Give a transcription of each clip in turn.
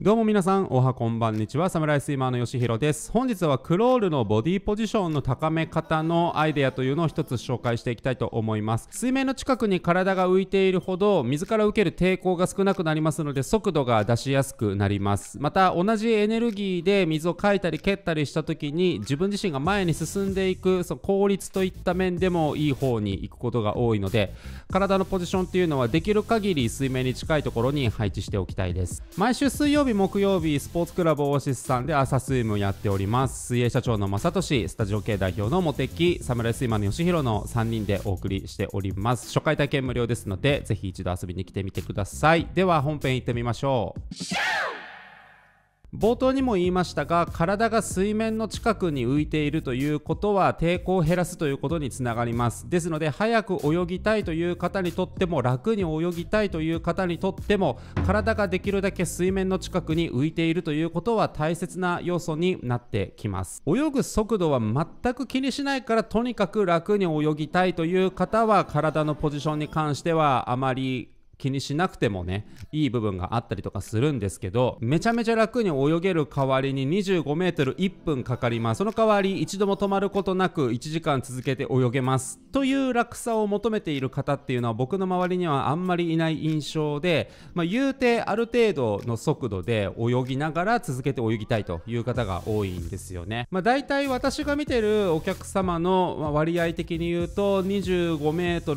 どうも皆さん、おはこんばんにちは、サムライスイマーのよしひろです。本日はクロールのボディポジションの高め方のアイデアというのを一つ紹介していきたいと思います。水面の近くに体が浮いているほど、水から受ける抵抗が少なくなりますので、速度が出しやすくなります。また、同じエネルギーで水をかいたり蹴ったりした時に、自分自身が前に進んでいく、その効率といった面でもいい方に行くことが多いので、体のポジションっていうのはできる限り水面に近いところに配置しておきたいです。毎週水曜曜日、木曜日、スポーツクラブオアシスさんで朝スイムをやっております。水泳社長の正俊、スタジオ系代表の茂木、サムライスイマーの吉弘の3人でお送りしております。初回体験無料ですので、ぜひ一度遊びに来てみてください。では本編行ってみましょう。冒頭にも言いましたが体が水面の近くに浮いているということは抵抗を減らすということにつながりますですので早く泳ぎたいという方にとっても楽に泳ぎたいという方にとっても体ができるだけ水面の近くに浮いているということは大切な要素になってきます泳ぐ速度は全く気にしないからとにかく楽に泳ぎたいという方は体のポジションに関してはあまり気にしなくてもねいい部分があったりとかするんですけどめちゃめちゃ楽に泳げる代わりに 25m1 分かかりますその代わり一度も止まることなく1時間続けて泳げますという落差を求めている方っていうのは僕の周りにはあんまりいない印象で、まあ、言うてある程度の速度で泳ぎながら続けて泳ぎたいという方が多いんですよね、まあ、大体私が見てるお客様の割合的に言うと 25m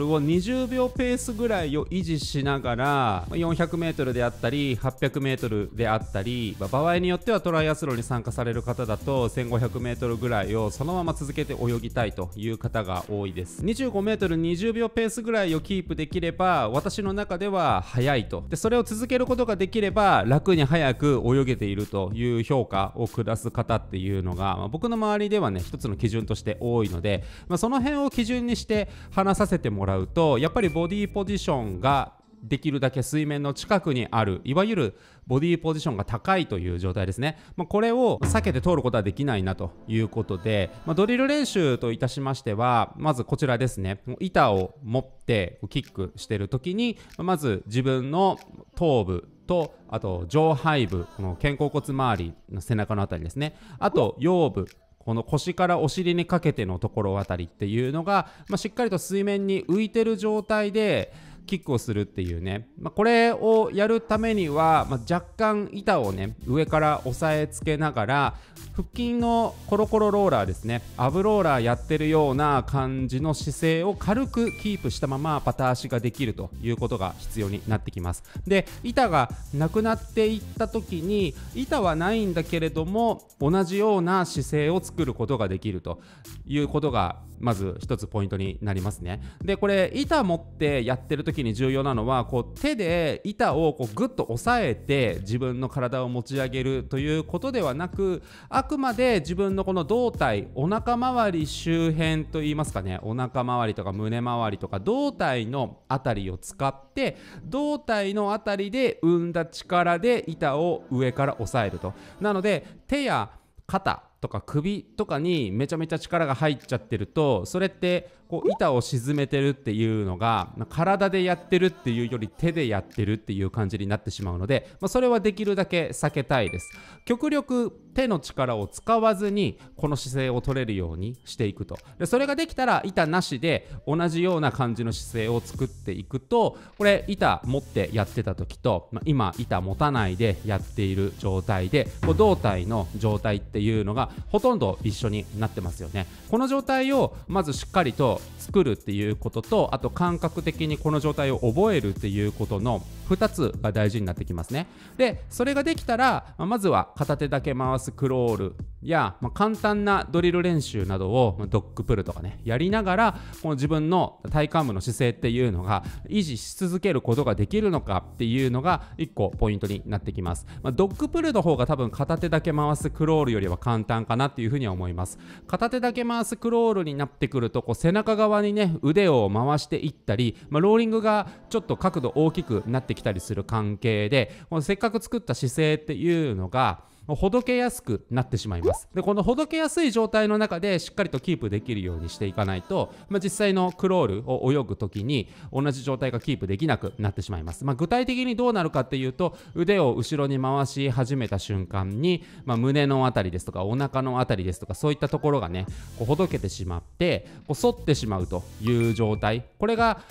を20秒ペースぐらいを維持しながら 400m であったり 800m であったり、まあ、場合によってはトライアスロンに参加される方だと 1500m ぐらいをそのまま続けて泳ぎたいという方が多いです 25m20 秒ペースぐらいをキープできれば私の中では速いとでそれを続けることができれば楽に早く泳げているという評価を下す方っていうのが、まあ、僕の周りではね一つの基準として多いので、まあ、その辺を基準にして話させてもらうとやっぱりボディポジションができるだけ水面の近くにあるいわゆるボディポジションが高いという状態ですね、まあ、これを避けて通ることはできないなということで、まあ、ドリル練習といたしましてはまずこちらですね板を持ってキックしてる時にまず自分の頭部とあと上背部この肩甲骨周りの背中の辺りですねあと腰部この腰からお尻にかけてのところあたりっていうのが、まあ、しっかりと水面に浮いてる状態でキックをするっていうね、まあ、これをやるためには、まあ、若干板をね上から押さえつけながら腹筋のコロコロローラーですねアブローラーやってるような感じの姿勢を軽くキープしたままパター足ができるということが必要になってきますで板がなくなっていった時に板はないんだけれども同じような姿勢を作ることができるということがまず一つポイントになりますねでこれ板持ってやってる時時に重要なのはこう手で板をこうグッと押さえて自分の体を持ち上げるということではなくあくまで自分のこの胴体お腹周り周辺といいますかねお腹周りとか胸周りとか胴体の辺りを使って胴体の辺りで生んだ力で板を上から押さえると。なので手や肩とか首とかにめちゃめちゃ力が入っちゃってるとそれってこう板を沈めてるっていうのが体でやってるっていうより手でやってるっていう感じになってしまうので、まあ、それはできるだけ避けたいです極力手の力を使わずにこの姿勢を取れるようにしていくとでそれができたら板なしで同じような感じの姿勢を作っていくとこれ板持ってやってた時と、まあ、今板持たないでやっている状態でこう胴体の状態っていうのがほとんど一緒になってますよねこの状態をまずしっかりと作るっていうこととあと感覚的にこの状態を覚えるっていうことの2つが大事になってきますねでそれができたらまずは片手だけ回すクロールや、まあ、簡単なドリル練習などを、まあ、ドッグプルとかねやりながらこの自分の体幹部の姿勢っていうのが維持し続けることができるのかっていうのが1個ポイントになってきます、まあ、ドッグプルの方が多分片手だけ回すクロールよりは簡単かなっていうふうには思います片手だけ回すクロールになってくるとこう背中側にね腕を回していったり、まあ、ローリングがちょっと角度大きくなってきたりする関係でこのせっかく作った姿勢っていうのがほどけやすくなってしまいますでこのほどけやすい状態の中でしっかりとキープできるようにしていかないと、まあ、実際のクロールを泳ぐ時に同じ状態がキープできなくなってしまいます、まあ、具体的にどうなるかっていうと腕を後ろに回し始めた瞬間に、まあ、胸の辺りですとかお腹の辺りですとかそういったところがねこうほどけてしまってこう反ってしまうという状態これが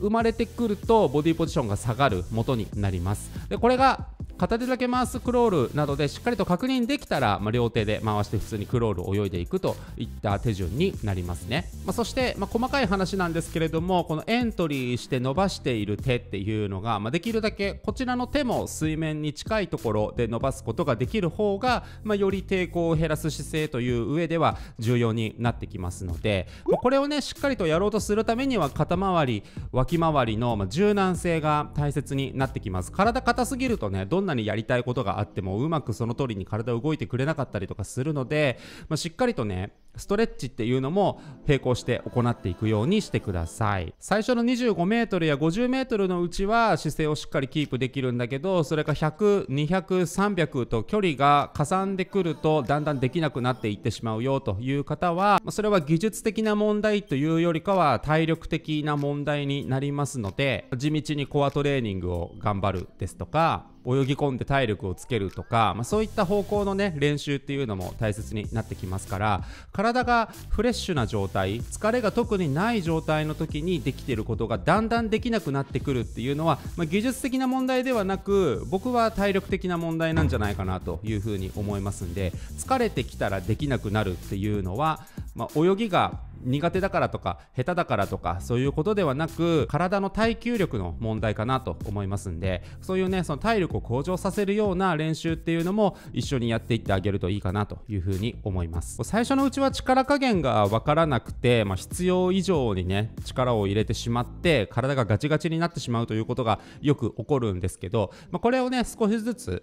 生まれてくるとボディポジションが下がる元になりますでこれが片手だけ回すクロールなどでしっかりと確認できたら、まあ、両手で回して普通にクロールを泳いでいくといった手順になりますね、まあ、そして、まあ、細かい話なんですけれどもこのエントリーして伸ばしている手っていうのが、まあ、できるだけこちらの手も水面に近いところで伸ばすことができる方が、まあ、より抵抗を減らす姿勢という上では重要になってきますので、まあ、これをねしっかりとやろうとするためには肩周り脇周りの柔軟性が大切になってきます体硬すぎるとねどんななにやりたいことがあってもうまくその通りに体動いてくれなかったりとかするので、まあ、しっかりとねストレッチっていうのも並行して行っていくようにしてください最初の 25m や 50m のうちは姿勢をしっかりキープできるんだけどそれが1 0 0 2 0 0 3 0 0と距離がかさんでくるとだんだんできなくなっていってしまうよという方は、まあ、それは技術的な問題というよりかは体力的な問題になりますので地道にコアトレーニングを頑張るですとか泳ぎ込んで体力をつけるとか、まあ、そういった方向のね練習っていうのも大切になってきますから体がフレッシュな状態疲れが特にない状態の時にできてることがだんだんできなくなってくるっていうのは、まあ、技術的な問題ではなく僕は体力的な問題なんじゃないかなというふうに思いますんで疲れてきたらできなくなるっていうのは、まあ、泳ぎが苦手だからとか下手だからとかそういうことではなく体の耐久力の問題かなと思いますんでそういうねその体力を向上させるような練習っていうのも一緒にやっていってあげるといいかなというふうに思います最初のうちは力加減が分からなくて、まあ、必要以上にね力を入れてしまって体がガチガチになってしまうということがよく起こるんですけど、まあ、これをね少しずつ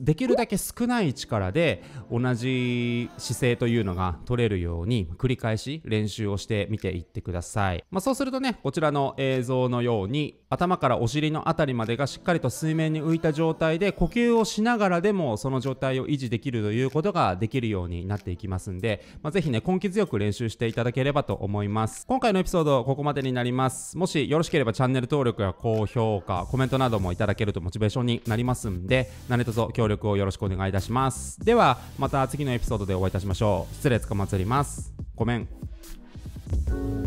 できるだけ少ない力で同じ姿勢というのが取れるように繰り返し練習練習をして見ていってください、まあ、そうするとねこちらの映像のように頭からお尻の辺りまでがしっかりと水面に浮いた状態で呼吸をしながらでもその状態を維持できるということができるようになっていきますんで、まあ、ぜひね根気強く練習していただければと思います今回のエピソードここまでになりますもしよろしければチャンネル登録や高評価コメントなどもいただけるとモチベーションになりますんで何卒協力をよろしくお願いいたしますではまた次のエピソードでお会いいたしましょう失礼つかまつりますごめん thank you